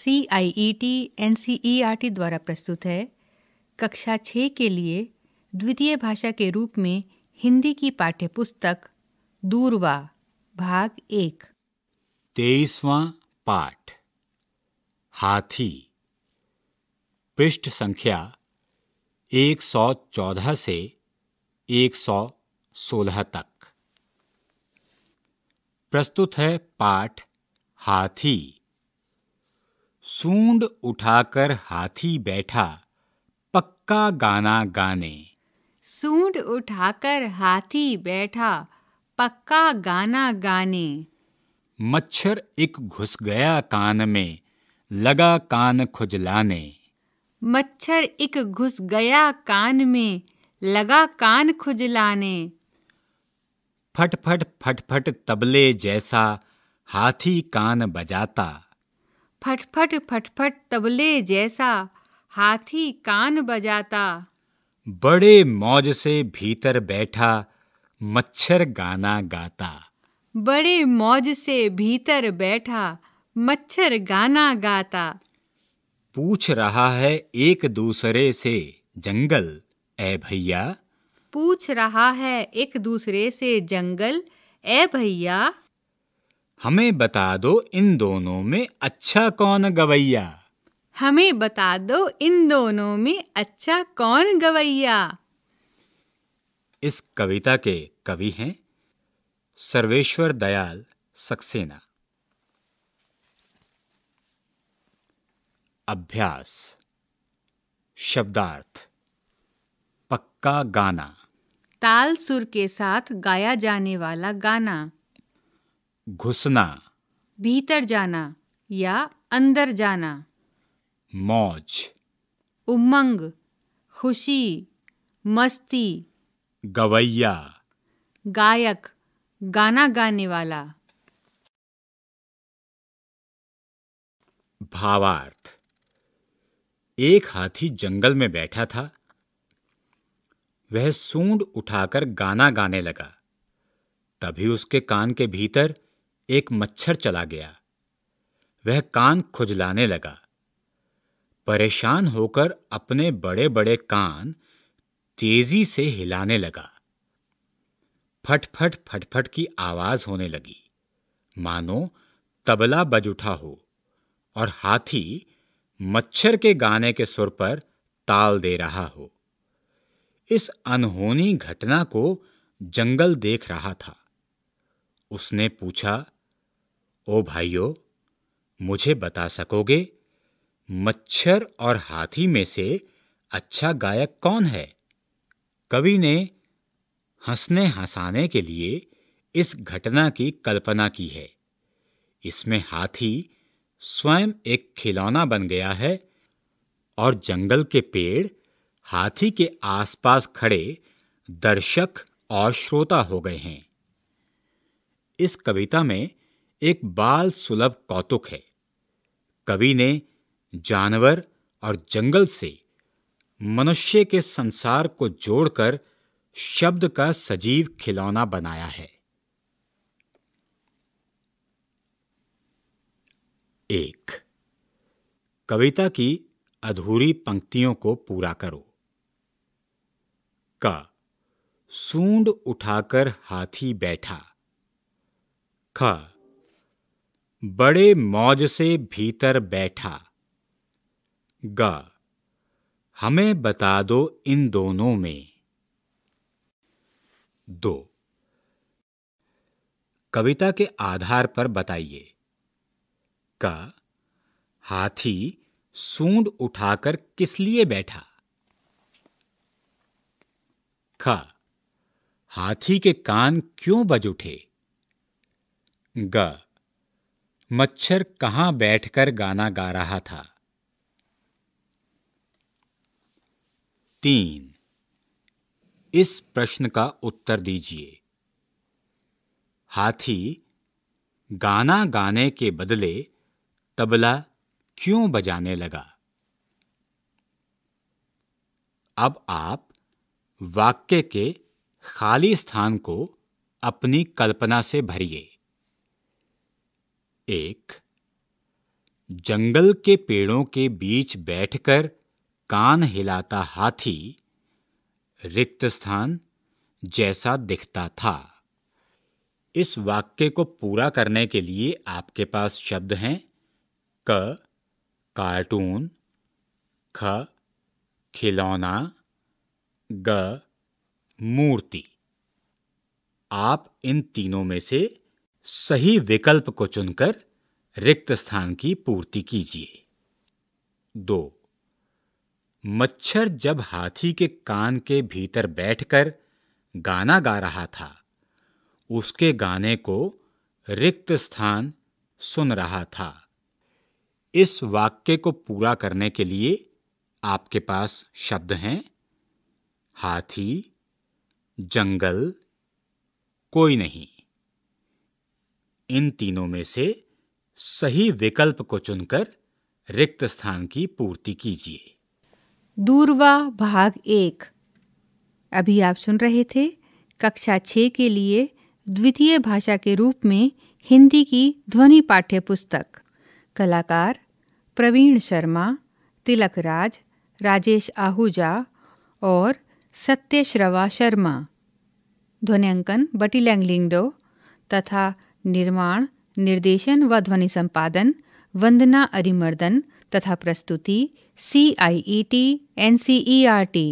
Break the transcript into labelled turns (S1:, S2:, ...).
S1: C I E T N C E R T द्वारा प्रस्तुत है कक्षा छः के लिए द्वितीय भाषा के रूप में हिंदी की पाठ्य पुस्तक दूरवा भाग एक
S2: तेईसवा पाठ हाथी पृष्ठ संख्या एक सौ चौदह से एक सौ सोलह तक प्रस्तुत है पाठ हाथी सूंड उठाकर हाथी बैठा पक्का गाना गाने
S1: सूंड उठाकर हाथी बैठा पक्का गाना गाने
S2: मच्छर एक घुस गया कान में लगा कान खुजलाने
S1: मच्छर एक घुस गया कान में लगा कान खुजलाने
S2: फटफट फटफट तबले जैसा हाथी कान बजाता
S1: फटफट फटफट तबले जैसा हाथी कान बजाता
S2: बड़े मौज से भीतर बैठा मच्छर गाना गाता
S1: बड़े मौज से भीतर बैठा मच्छर गाना गाता
S2: पूछ रहा है एक दूसरे से जंगल ए भैया
S1: पूछ रहा है एक दूसरे से जंगल ए भैया
S2: हमें बता दो इन दोनों में अच्छा कौन गवैया
S1: हमें बता दो इन दोनों में अच्छा कौन गवैया
S2: इस कविता के कवि हैं सर्वेश्वर दयाल सक्सेना अभ्यास शब्दार्थ पक्का गाना
S1: ताल सुर के साथ गाया जाने वाला गाना घुसना भीतर जाना या अंदर जाना मौज उमंग खुशी मस्ती गवैया गायक गाना गाने वाला
S2: भावार्थ एक हाथी जंगल में बैठा था वह सूंड उठाकर गाना गाने लगा तभी उसके कान के भीतर एक मच्छर चला गया वह कान खुजलाने लगा परेशान होकर अपने बड़े बड़े कान तेजी से हिलाने लगा फटफट फटफट की आवाज होने लगी मानो तबला बज उठा हो और हाथी मच्छर के गाने के सुर पर ताल दे रहा हो इस अनहोनी घटना को जंगल देख रहा था उसने पूछा ओ भाइयों मुझे बता सकोगे मच्छर और हाथी में से अच्छा गायक कौन है कवि ने हंसने हंसाने के लिए इस घटना की कल्पना की है इसमें हाथी स्वयं एक खिलौना बन गया है और जंगल के पेड़ हाथी के आसपास खड़े दर्शक और श्रोता हो गए हैं इस कविता में एक बाल सुलभ कौतुक है कवि ने जानवर और जंगल से मनुष्य के संसार को जोड़कर शब्द का सजीव खिलौना बनाया है एक कविता की अधूरी पंक्तियों को पूरा करो का सूंड उठाकर हाथी बैठा खा बड़े मौज से भीतर बैठा ग हमें बता दो इन दोनों में दो कविता के आधार पर बताइए का हाथी सूंड उठाकर किस लिए बैठा ख हाथी के कान क्यों बज उठे ग मच्छर कहाँ बैठकर गाना गा रहा था तीन इस प्रश्न का उत्तर दीजिए हाथी गाना गाने के बदले तबला क्यों बजाने लगा अब आप वाक्य के खाली स्थान को अपनी कल्पना से भरिए एक जंगल के पेड़ों के बीच बैठकर कान हिलाता हाथी रिक्त स्थान जैसा दिखता था इस वाक्य को पूरा करने के लिए आपके पास शब्द हैं क कार्टून ख खिलौना ग मूर्ति आप इन तीनों में से सही विकल्प को चुनकर रिक्त स्थान की पूर्ति कीजिए दो मच्छर जब हाथी के कान के भीतर बैठकर गाना गा रहा था उसके गाने को रिक्त स्थान सुन रहा था इस वाक्य को पूरा करने के लिए आपके पास शब्द हैं हाथी जंगल कोई नहीं इन तीनों में से सही विकल्प को चुनकर रिक्त स्थान की पूर्ति कीजिए
S1: दूरवा भाग एक अभी आप सुन रहे थे कक्षा छ के लिए द्वितीय भाषा के रूप में हिंदी की ध्वनि पाठ्य पुस्तक कलाकार प्रवीण शर्मा तिलक राज राजेश आहूजा और सत्यश्रवा शर्मा ध्वनियांकन बटी लैंगलिंगडो तथा निर्माण निर्देशन व ध्वनि संपादन वंदना अरिमर्दन तथा प्रस्तुति C I E T N C E R T